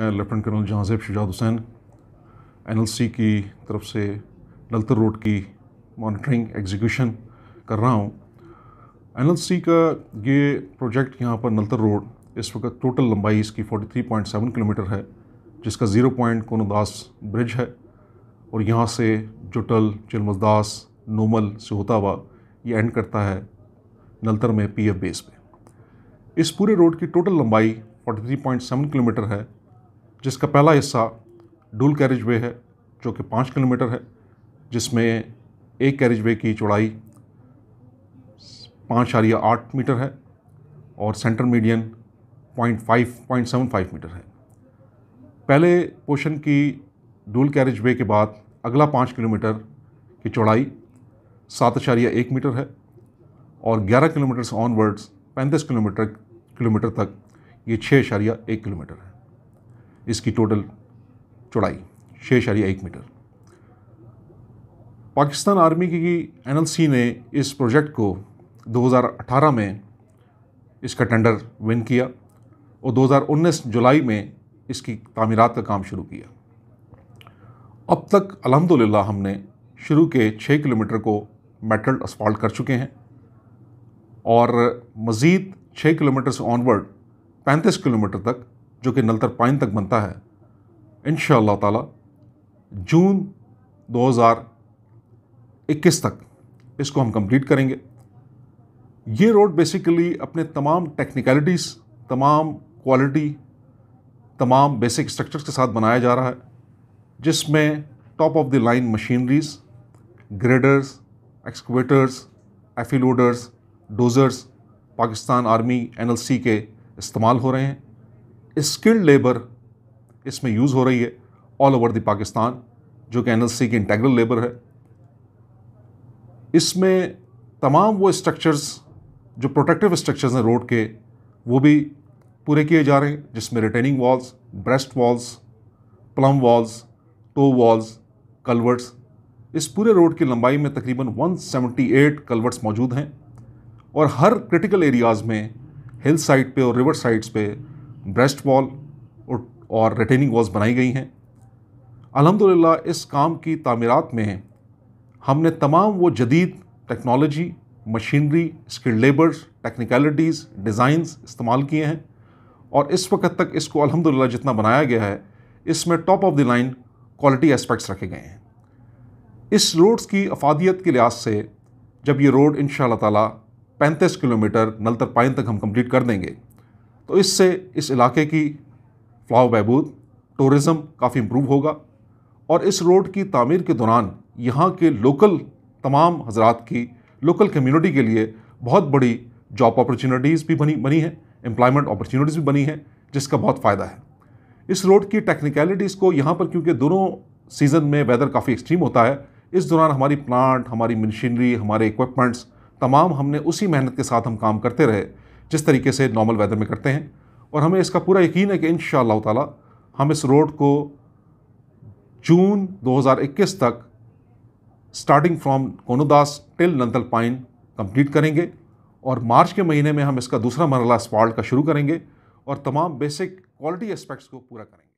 lieutenant colonel Jahanzeb Shujaat Hussain NLC की तरफ से ललतर रोड की मॉनिटरिंग एग्जीक्यूशन कर रहा हूँ एनएलसी का ये प्रोजेक्ट यहाँ पर नलतर रोड इस वक्त टोटल लंबाई इसकी 43.7 किलोमीटर है जिसका ज़ीरो पॉइंट कोनोदास ब्रिज है और यहाँ से जुटल चिलमजदास नोमल से होता हुआ ये एंड करता है नलतर में पीएफ बेस पे इस पूरे रोड की टोटल लंबाई 43.7 किलोमीटर है जिसका पहला हिस्सा डूल कैरेज वे है जो कि पाँच किलोमीटर है जिसमें एक कैरेज वे की चौड़ाई पाँच आरिया आठ मीटर है और centre median point five point seven five metre है पहले पोर्शन की डूल कैरेज वे के बाद अगला पाँच किलोमीटर की चौड़ाई सात आशारिया एक मीटर है और ग्यारह किलोमीटर से ऑनवर्ड्स पैंतीस किलोमीटर किलोमीटर तक ये छः आशारिया एक किलोमीटर है इसकी टोटल चौड़ाई छः शरिया एक मीटर पाकिस्तान आर्मी की एनएलसी ने इस प्रोजेक्ट को 2018 में इसका टेंडर विन किया और 2019 जुलाई में इसकी तमीरत का काम शुरू किया अब तक अलहमदिल्ला हमने शुरू के छः किलोमीटर को मेटल असफाल्ट कर चुके हैं और मज़ीद छः किलोमीटर से ऑनवर्ड पैंतीस किलोमीटर तक जो कि नलतर पाइन तक बनता है इन ताला जून 2021 तक इसको हम कंप्लीट करेंगे ये रोड बेसिकली अपने तमाम टेक्निकलिटीज़ तमाम क्वालिटी तमाम बेसिक स्ट्रक्चर्स के साथ बनाया जा रहा है जिसमें top of the line machineries graders excavators एफिलोडर्स डोज़र्स पाकिस्तान आर्मी एनएलसी के इस्तेमाल हो रहे हैं स्किल्ड लेबर इसमें यूज़ हो रही है ऑल ओवर द पाकिस्तान जो कि एन की इंटेग्रल लेबर है इसमें तमाम वो स्ट्रक्चर्स जो प्रोटेक्टिव स्ट्रक्चर्स हैं रोड के वो भी पूरे किए जा रहे हैं जिसमें retaining walls breast walls plum walls toe walls culverts इस पूरे रोड की लंबाई में तकरीबन 178 कलवर्ट्स मौजूद हैं और हर क्रिटिकल एरियाज़ में हिल साइड पे और रिवर साइड्स पे ब्रेस्ट वॉल और, और रिटेनिंग वॉल्स बनाई गई हैं अलहमदिल्ला इस काम की तमीरत में हमने तमाम वो जदीद technology machinery skilled labours technicalities designs इस्तेमाल किए हैं और इस वक्त तक इसको अलहमदिल्ला जितना बनाया गया है इसमें top of the line quality aspects रखे गए हैं इस रोड्स की अफादियत के लिहाज से जब ये रोड इन शाह तैंतीस किलोमीटर नलतर पाइन तक हम कंप्लीट कर देंगे तो इससे इस इलाके की फ्लाव बहबूद टूरिज़म काफ़ी इम्प्रूव होगा और इस रोड की तमीर के दौरान यहाँ के लोकल तमाम हजरात की लोकल कम्युनिटी के लिए बहुत बड़ी जॉब अपॉर्चुनिटीज़ भी बनी बनी हैं एम्प्लॉयमेंट अपॉर्चुनिटीज़ भी बनी हैं जिसका बहुत फ़ायदा है इस रोड की टेक्निकलिटीज़ को यहाँ पर क्योंकि दोनों सीज़न में वेदर काफ़ी एक्सट्रीम होता है इस दौरान हमारी प्लांट हमारी मशीनरी हमारे इक्विपमेंट्स तमाम हमने उसी मेहनत के साथ हम काम करते रहे जिस तरीके से नॉर्मल वेदर में करते हैं और हमें इसका पूरा यकीन है कि इन ताला हम इस रोड को जून 2021 तक स्टार्टिंग फ्रॉम कोनोदास टिल नंदल पाइन कंप्लीट करेंगे और मार्च के महीने में हम इसका दूसरा मरला स्पॉल्ट का शुरू करेंगे और तमाम बेसिक क्वालिटी एस्पेक्ट्स को पूरा करेंगे